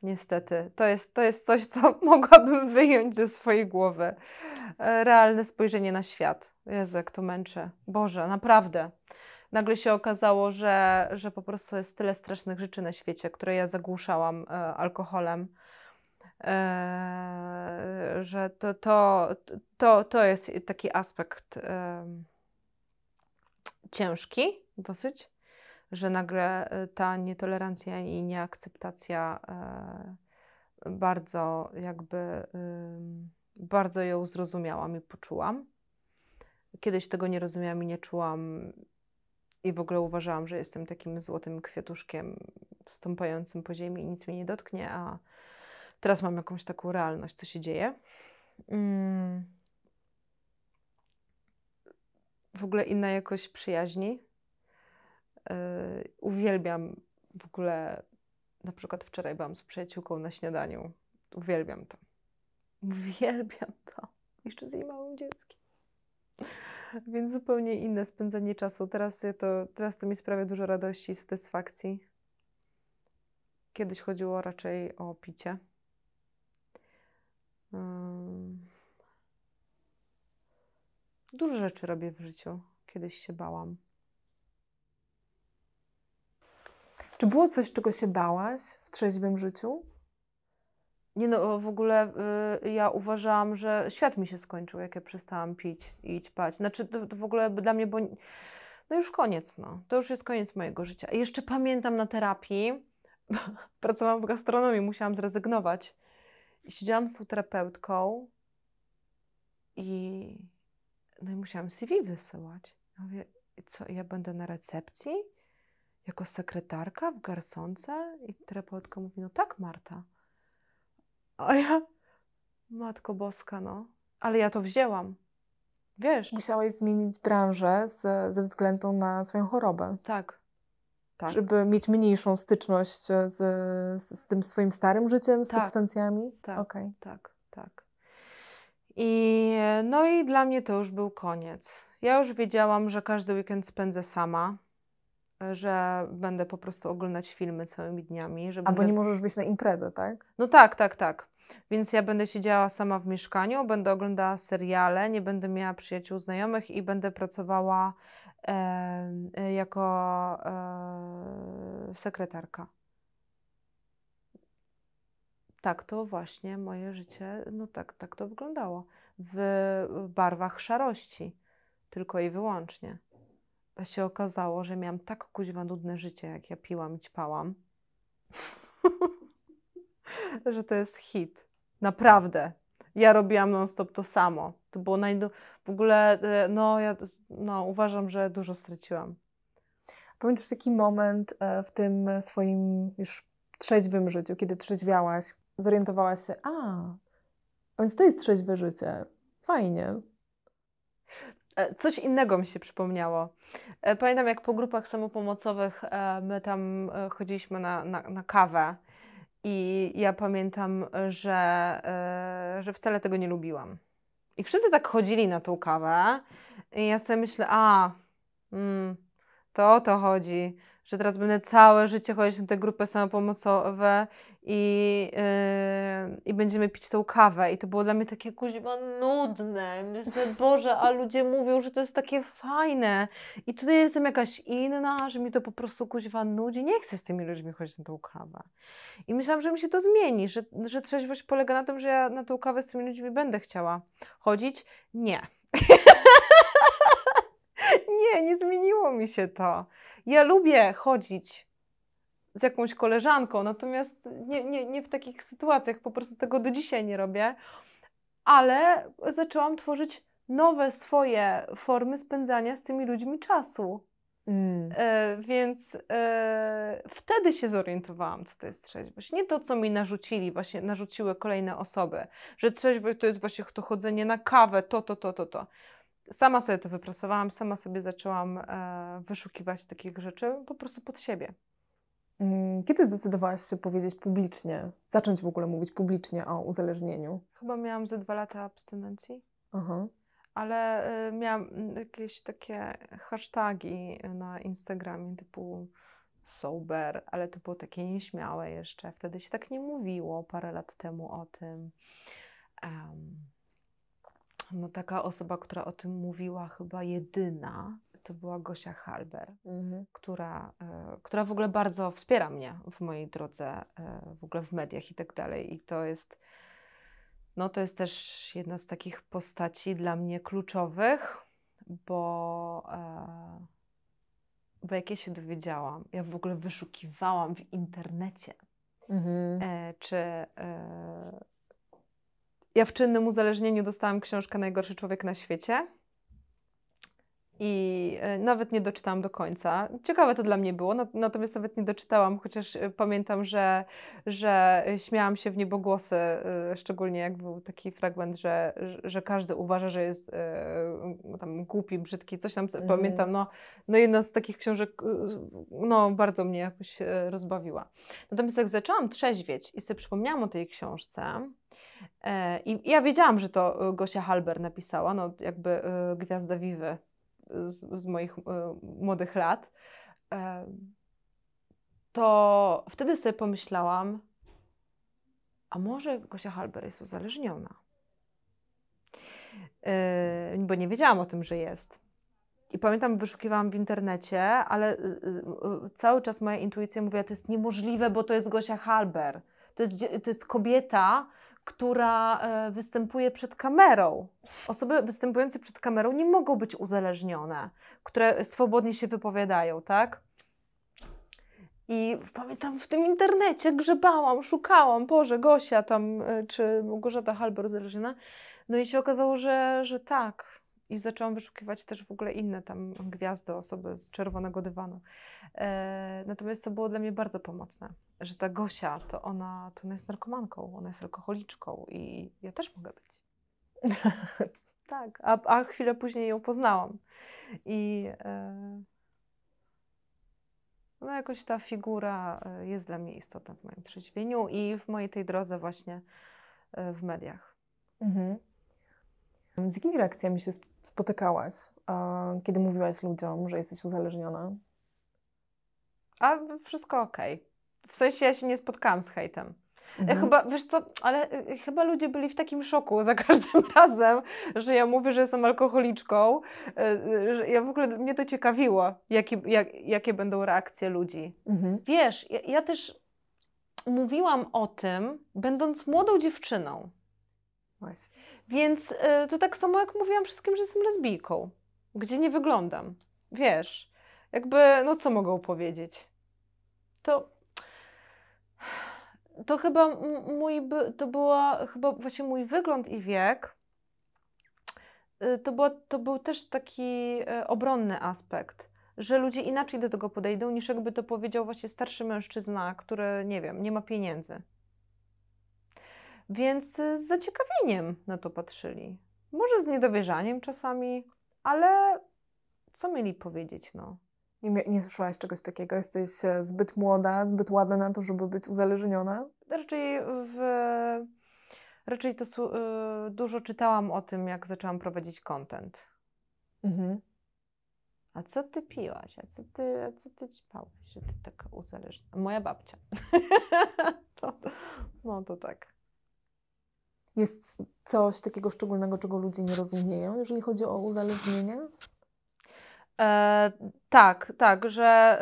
S1: niestety. To jest, to jest coś, co mogłabym wyjąć ze swojej głowy. E, realne spojrzenie na świat. Jezu, jak to męczy. Boże, naprawdę nagle się okazało, że, że po prostu jest tyle strasznych rzeczy na świecie, które ja zagłuszałam e, alkoholem. E, że to, to, to, to jest taki aspekt e, ciężki dosyć, że nagle ta nietolerancja i nieakceptacja bardzo jakby bardzo ją zrozumiałam i poczułam. Kiedyś tego nie rozumiałam i nie czułam i w ogóle uważałam, że jestem takim złotym kwiatuszkiem stąpającym po ziemi i nic mnie nie dotknie, a teraz mam jakąś taką realność, co się dzieje. Mm. W ogóle inna jakość przyjaźni. Yy, uwielbiam w ogóle, na przykład wczoraj byłam z przyjaciółką na śniadaniu. Uwielbiam to. Uwielbiam to. Jeszcze z jej małym dzieckiem. Więc zupełnie inne spędzanie czasu. Teraz, ja to, teraz to mi sprawia dużo radości i satysfakcji. Kiedyś chodziło raczej o picie. Dużo rzeczy robię w życiu. Kiedyś się bałam.
S2: Czy było coś, czego się bałaś w trzeźwym życiu?
S1: Nie no, w ogóle y, ja uważałam, że świat mi się skończył, jak ja przestałam pić i ćpać. Znaczy to, to w ogóle dla mnie, bo no już koniec, no. To już jest koniec mojego życia. I jeszcze pamiętam na terapii, pracowałam w gastronomii, musiałam zrezygnować. I siedziałam z tą terapeutką i, no i musiałam CV wysyłać. Ja mówię, co, ja będę na recepcji? Jako sekretarka w garsonce? I terapeutka mówi, no tak Marta. A ja, matko boska, no.
S2: Ale ja to wzięłam. Wiesz. Musiałeś zmienić branżę z, ze względu na swoją chorobę. Tak. tak. Żeby mieć mniejszą styczność z, z, tym swoim starym życiem, z tak. substancjami? Tak, okay. tak,
S1: tak. I, no i dla mnie to już był koniec. Ja już wiedziałam, że każdy weekend spędzę sama, że będę po prostu oglądać filmy całymi dniami. żeby. Albo nie możesz
S2: wyjść na imprezę, tak?
S1: No tak, tak, tak. Więc ja będę siedziała sama w mieszkaniu, będę oglądała seriale, nie będę miała przyjaciół, znajomych i będę pracowała e, jako e, sekretarka. Tak to właśnie moje życie, no tak, tak to wyglądało. W barwach szarości, tylko i wyłącznie. A się okazało, że miałam tak kuźwa nudne życie, jak ja piłam i ćpałam. że to jest hit. Naprawdę. Ja robiłam non-stop to samo. To było najdu... W ogóle, e, no, ja no, uważam, że dużo straciłam.
S2: Pamiętasz taki moment e, w tym swoim już trzeźwym życiu, kiedy trzeźwiałaś, zorientowałaś się, a, więc to jest trzeźwe życie. Fajnie.
S1: E, coś innego mi się przypomniało. Pamiętam, jak po grupach samopomocowych my tam chodziliśmy na, na, na kawę i ja pamiętam, że, e, że wcale tego nie lubiłam. I wszyscy tak chodzili na tą kawę. I ja sobie myślę, a, mm, to o to chodzi, że teraz będę całe życie chodzić na te grupy samopomocowe i, yy, i będziemy pić tą kawę. I to było dla mnie takie kuźwa nudne. Myślę, Boże, a ludzie mówią, że to jest takie fajne. I tutaj jestem jakaś inna, że mi to po prostu kuźwa nudzi. Nie chcę z tymi ludźmi chodzić na tą kawę. I myślałam, że mi się to zmieni, że, że trzeźwość polega na tym, że ja na tą kawę z tymi ludźmi będę chciała chodzić. Nie. nie, nie zmieniło mi się to. Ja lubię chodzić z jakąś koleżanką, natomiast nie, nie, nie w takich sytuacjach, po prostu tego do dzisiaj nie robię, ale zaczęłam tworzyć nowe swoje formy spędzania z tymi ludźmi czasu. Mm. E, więc e, wtedy się zorientowałam, co to jest trzeźwość. Nie to, co mi narzucili, właśnie narzuciły kolejne osoby, że trzeźwość to jest właśnie to chodzenie na kawę, to, to, to, to, to sama sobie to wyprasowałam, sama sobie zaczęłam e, wyszukiwać takich rzeczy po prostu pod siebie.
S2: Mm, kiedy zdecydowałaś się powiedzieć publicznie, zacząć w ogóle mówić publicznie o uzależnieniu?
S1: Chyba miałam ze dwa lata abstynencji. Aha. Ale y, miałam mm, jakieś takie hashtagi na Instagramie typu sober, ale to było takie nieśmiałe jeszcze. Wtedy się tak nie mówiło parę lat temu o tym. Um, no taka osoba, która o tym mówiła, chyba jedyna, to była Gosia Halber, mhm. która, y, która w ogóle bardzo wspiera mnie w mojej drodze, y, w ogóle w mediach i tak dalej. I to jest, no to jest też jedna z takich postaci dla mnie kluczowych, bo, y, bo jak ja się dowiedziałam, ja w ogóle wyszukiwałam w internecie, mhm. czy ja w czynnym uzależnieniu dostałam książkę Najgorszy człowiek na świecie i e, nawet nie doczytałam do końca. Ciekawe to dla mnie było, natomiast nawet nie doczytałam, chociaż e, pamiętam, że, że śmiałam się w niebogłosy, e, szczególnie jak był taki fragment, że, że każdy uważa, że jest tam głupi, brzydki, coś tam mhm. pamiętam. No, no jedna z takich książek no, bardzo mnie jakoś rozbawiła. Natomiast jak zaczęłam trzeźwieć i sobie przypomniałam o tej książce, E, I ja wiedziałam, że to e, Gosia Halber napisała, no jakby e, gwiazda Wiwy z, z moich młodych lat. To wtedy sobie pomyślałam, a może Gosia Halber jest uzależniona? Bo nie wiedziałam o tym, że jest. I pamiętam, wyszukiwałam w internecie, ale cały czas moja intuicja mówiła, to jest niemożliwe, bo to jest Gosia Halber. To jest, to jest kobieta, która e, występuje przed kamerą. Osoby występujące przed kamerą nie mogą być uzależnione, które swobodnie się wypowiadają, tak? I pamiętam w tym internecie grzebałam, szukałam, Boże, Gosia tam, e, czy Małgorzata Halber uzależniona. No i się okazało, że, że tak, i zaczęłam wyszukiwać też w ogóle inne tam gwiazdy, osoby z czerwonego dywanu. E, natomiast to było dla mnie bardzo pomocne, że ta Gosia, to ona, to ona jest narkomanką, ona jest alkoholiczką i ja też mogę być. tak, a, a, chwilę później ją poznałam. I e, no jakoś ta figura e, jest dla mnie istotna w moim przeźwieniu i w mojej tej drodze właśnie e, w mediach.
S2: Mhm. Z jakimi reakcjami się spotykałaś, kiedy mówiłaś ludziom, że jesteś uzależniona?
S1: A wszystko okej. Okay. W sensie ja się nie spotkałam z hejtem. Mhm. Chyba, wiesz co, ale y, y, chyba ludzie byli w takim szoku za każdym razem, że ja mówię, że jestem alkoholiczką. Y, że ja w ogóle mnie to ciekawiło, jakie, jak, jakie będą reakcje ludzi. Mhm. Wiesz, ja, ja też mówiłam o tym, będąc młodą dziewczyną. Właśnie. Więc y, to tak samo jak mówiłam wszystkim, że jestem lesbijką, gdzie nie wyglądam. Wiesz, jakby, no co mogę powiedzieć? To. To chyba mój, to była chyba właśnie mój wygląd i wiek. Y, to, była, to był też taki e, obronny aspekt że ludzie inaczej do tego podejdą, niż jakby to powiedział właśnie starszy mężczyzna, który, nie wiem, nie ma pieniędzy. Więc y, z zaciekawieniem na to patrzyli. Może z niedowierzaniem czasami, ale co mieli powiedzieć, no?
S2: Nie, nie słyszałaś czegoś takiego? Jesteś e, zbyt młoda, zbyt ładna na to, żeby być uzależniona?
S1: Raczej w... Raczej to y, dużo czytałam o tym, jak zaczęłam prowadzić content. Mhm. A co ty piłaś? A co ty, a co ty ćpałaś? Że ty taka uzależniona? Moja babcia. no, no to tak. Jest
S2: coś takiego szczególnego, czego ludzie nie rozumieją, jeżeli chodzi o uzależnienie?
S1: E, tak, tak, że,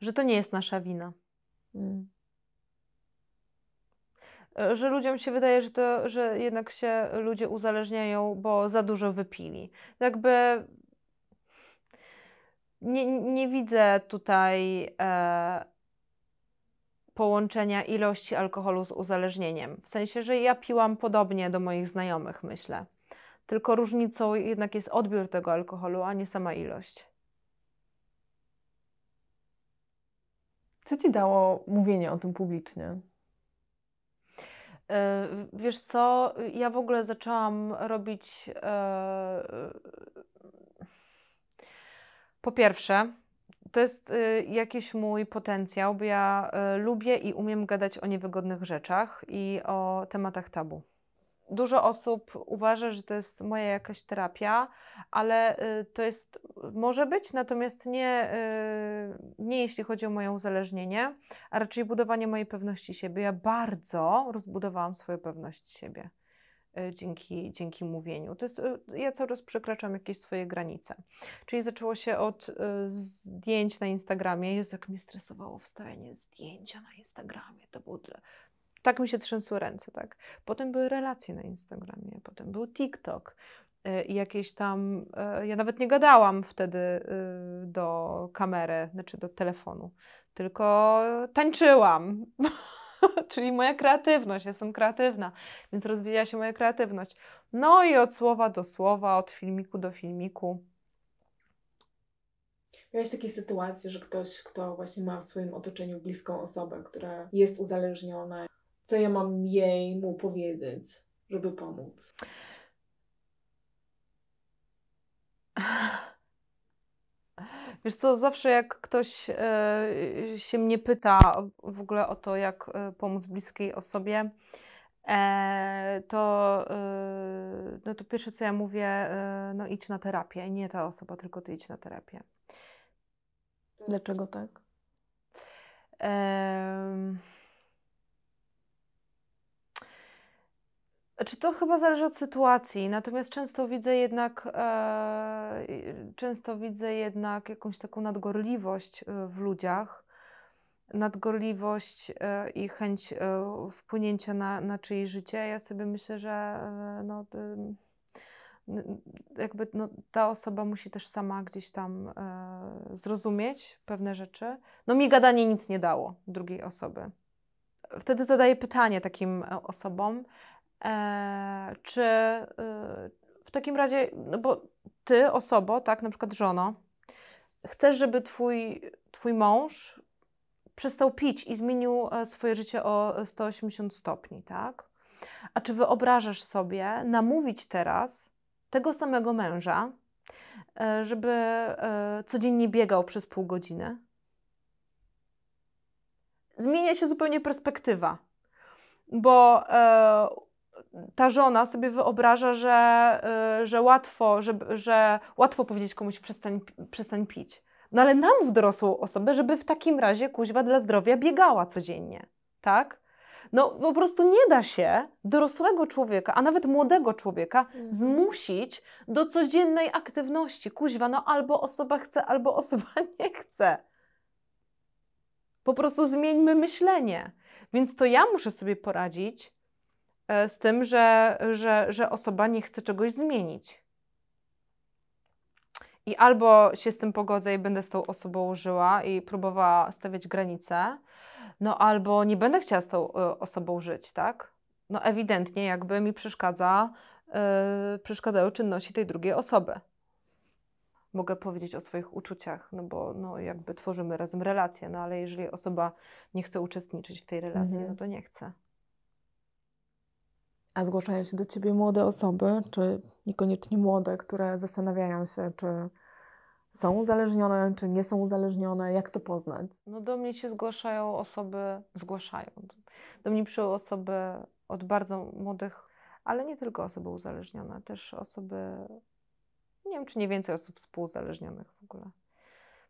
S1: że to nie jest nasza wina. Mm. E, że ludziom się wydaje, że, to, że jednak się ludzie uzależniają, bo za dużo wypili. Jakby nie, nie widzę tutaj e, połączenia ilości alkoholu z uzależnieniem. W sensie, że ja piłam podobnie do moich znajomych, myślę. Tylko różnicą jednak jest odbiór tego alkoholu, a nie sama ilość.
S2: Co ci dało mówienie o tym publicznie?
S1: E, wiesz co, ja w ogóle zaczęłam robić. E, e, po pierwsze, to jest y, jakiś mój potencjał, bo ja y, lubię i umiem gadać o niewygodnych rzeczach i o tematach tabu. Dużo osób uważa, że to jest moja jakaś terapia, ale y, to jest, może być, natomiast nie, y, nie jeśli chodzi o moje uzależnienie, a raczej budowanie mojej pewności siebie. Ja bardzo rozbudowałam swoją pewność siebie. E, dzięki, dzięki mówieniu. To jest, e, ja cały czas przekraczam jakieś swoje granice. Czyli zaczęło się od e, zdjęć na Instagramie. Jezu, jak mnie stresowało wstawianie zdjęcia na Instagramie. To było tak mi się trzęsły ręce, tak. Potem były relacje na Instagramie, potem był TikTok, i jakieś tam. Ja nawet nie gadałam wtedy do kamery, znaczy do telefonu, tylko tańczyłam. czyli moja kreatywność, jestem kreatywna, więc rozwija się moja kreatywność. No i od słowa do słowa, od filmiku do filmiku.
S2: Miałeś takie sytuacje, że ktoś, kto właśnie ma w swoim otoczeniu bliską osobę, która jest uzależniona, co ja mam jej mu
S1: powiedzieć, żeby pomóc? Wiesz co, zawsze jak ktoś e, się mnie pyta w ogóle o to, jak e, pomóc bliskiej osobie, e, to, no to pierwsze co ja mówię, no idź na terapię. Nie ta osoba, tylko ty idź na terapię. Dlaczego tak? Czy znaczy, to chyba zależy od sytuacji, natomiast często widzę jednak, e, często widzę jednak jakąś taką nadgorliwość e, w ludziach, nadgorliwość e, i chęć e, wpłynięcia na, na czyjeś życie. Ja sobie myślę, że e, no, jakby no, ta osoba musi też sama gdzieś tam e, zrozumieć pewne rzeczy. No mi gadanie nic nie dało drugiej osoby. Wtedy zadaję pytanie takim osobom, E, czy y, w takim razie, no bo ty, osobo, tak, na przykład żono, chcesz, żeby twój, twój mąż przestał pić i zmienił e, swoje życie o 180 stopni, tak? A czy wyobrażasz sobie namówić teraz tego samego męża, e, żeby codziennie biegał przez pół godziny? Zmienia się zupełnie perspektywa, bo ta żona sobie wyobraża, że, y, że, łatwo, że, że łatwo powiedzieć komuś przestań, przestań pić. No ale nam w dorosłą osobę, żeby w takim razie kuźwa dla zdrowia biegała codziennie, tak? No po prostu nie da się dorosłego człowieka, a nawet młodego człowieka mhm. zmusić do codziennej aktywności. Kuźwa, no albo osoba chce, albo osoba nie chce. Po prostu zmieńmy myślenie. Więc to ja muszę sobie poradzić E, z tym, że, że, że osoba nie chce czegoś zmienić. I albo się z tym pogodzę i będę z tą osobą żyła i próbowała stawiać granice, no albo nie będę chciała z tą e, osobą żyć, tak? No ewidentnie jakby mi przeszkadza, yy, e, przeszkadzały czynności tej drugiej osoby. Mogę powiedzieć o swoich uczuciach, no bo no jakby tworzymy razem relację, no ale jeżeli osoba nie chce uczestniczyć w tej relacji, mhm. no to nie chce. A zgłaszają się
S2: do ciebie młode osoby, czy niekoniecznie młode, które zastanawiają się, czy są uzależnione, czy nie są uzależnione, jak to poznać?
S1: No do mnie się zgłaszają osoby, zgłaszają. Do mnie przyjął osoby od bardzo młodych, ale nie tylko osoby uzależnione, też osoby, nie wiem czy nie więcej osób współuzależnionych w ogóle.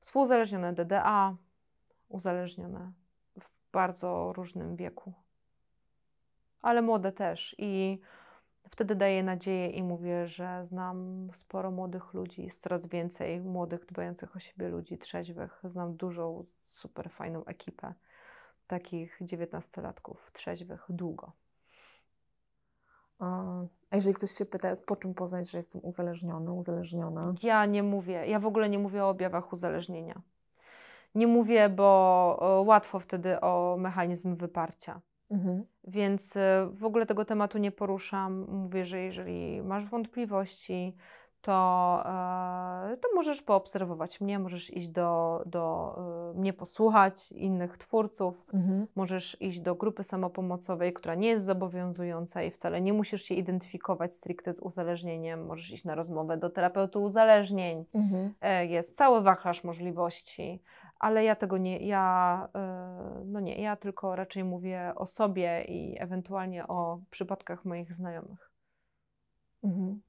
S1: Współuzależnione DDA, uzależnione w bardzo różnym wieku ale młode też. I wtedy daję nadzieję i mówię, że znam sporo młodych ludzi, jest coraz więcej młodych, dbających o siebie ludzi, trzeźwych. Znam dużą, super fajną ekipę takich dziewiętnastolatków trzeźwych długo.
S2: A jeżeli ktoś się pyta, po czym poznać, że jestem uzależniony, uzależniona?
S1: Ja nie mówię, ja w ogóle nie mówię o objawach uzależnienia. Nie mówię, bo e, łatwo wtedy o mechanizm wyparcia. Mhm. Więc e, w ogóle tego tematu nie poruszam. Mówię, że jeżeli masz wątpliwości, to, e, to możesz poobserwować mnie, możesz iść do, do e, mnie posłuchać, innych twórców, mhm. możesz iść do grupy samopomocowej, która nie jest zobowiązująca i wcale nie musisz się identyfikować stricte z uzależnieniem, możesz iść na rozmowę do terapeuty uzależnień. Mhm. Jest cały wachlarz możliwości ale ja tego nie, ja, y, no nie, ja tylko raczej mówię o sobie i ewentualnie o przypadkach moich znajomych. Mhm.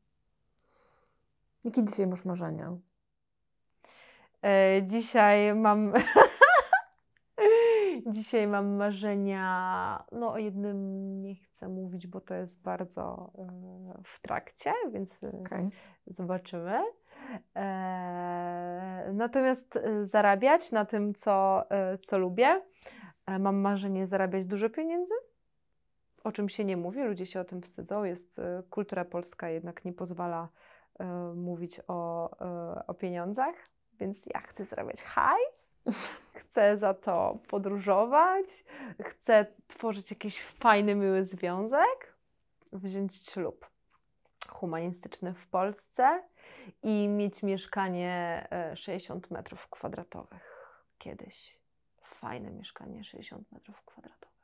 S1: Jakie dzisiaj masz marzenia? E, dzisiaj mam. dzisiaj mam marzenia. No, o jednym nie chcę mówić, bo to jest bardzo y, w trakcie, więc y, okay. zobaczymy. Eee, natomiast e, zarabiać na tym, co, e, co lubię. E, mam marzenie zarabiać dużo pieniędzy, o czym się nie mówi, ludzie się o tym wstydzą. Jest kultura polska jednak nie pozwala mówić o, o pieniądzach, więc ja chcę zarabiać hajs, chcę za to podróżować, chcę tworzyć jakiś fajny, miły związek, wziąć ślub humanistyczny w Polsce i mieć mieszkanie 60 e, metrów kwadratowych kiedyś. Fajne mieszkanie 60 metrów kwadratowych.